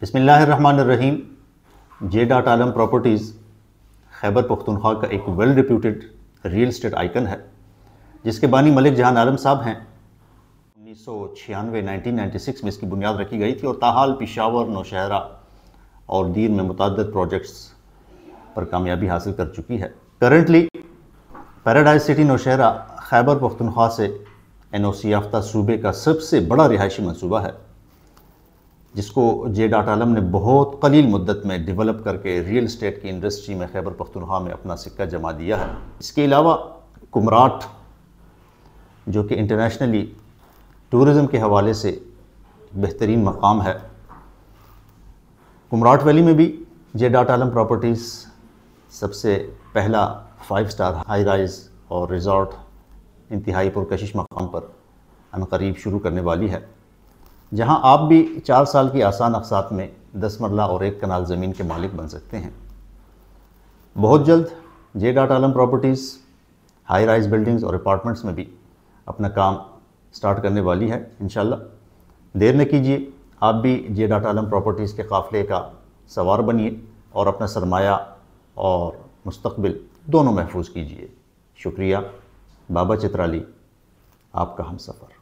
बिसमीम J dot Alam properties Khyber Pakhtunkhwa का एक well reputed real estate icon है जिसके बानी मलिक जहान आलम साहब हैं उन्नीस सौ छियानवे नाइनटीन में इसकी बुनियाद रखी गई थी और ताहाल पिशावर नौशहरा और दीन में मुतद प्रोजेक्ट्स पर कामयाबी हासिल कर चुकी है currently paradise city Nowshera Khyber Pakhtunkhwa से एन ओ सी याफ्ता सूबे का सबसे बड़ा रिहायशी मनसूबा है जिसको जे डाट आलम ने बहुत कलील मुद्दत में डेवलप करके रियल इस्टेट की इंडस्ट्री में खैबर पख्तनखा में अपना सिक्का जमा दिया है इसके अलावा कुमराट जो कि इंटरनेशनली टूरिज़म के हवाले से बेहतरीन मकाम है कुमराट वैली में भी जे डाट आलम प्रॉपर्टीज़ सबसे पहला फाइव स्टार हाई राइज़ और रिज़ॉर्ट इंतहाई पुरकशिश मकाम पर अनकरीब शुरू करने वाली है जहां आप भी चार साल की आसान अकसात में दस मरला और एक कनाल ज़मीन के मालिक बन सकते हैं बहुत जल्द J dot Alam properties high rise buildings और अपार्टमेंट्स में भी अपना काम स्टार्ट करने वाली है इन देर न कीजिए आप भी जे डाट आलम प्रॉपर्टीज़ के काफ़िले का सवार बनिए और अपना सरमाया और मुस्तबिल दोनों महफूज कीजिए शुक्रिया बाबा चित्राली आपका हम सफ़र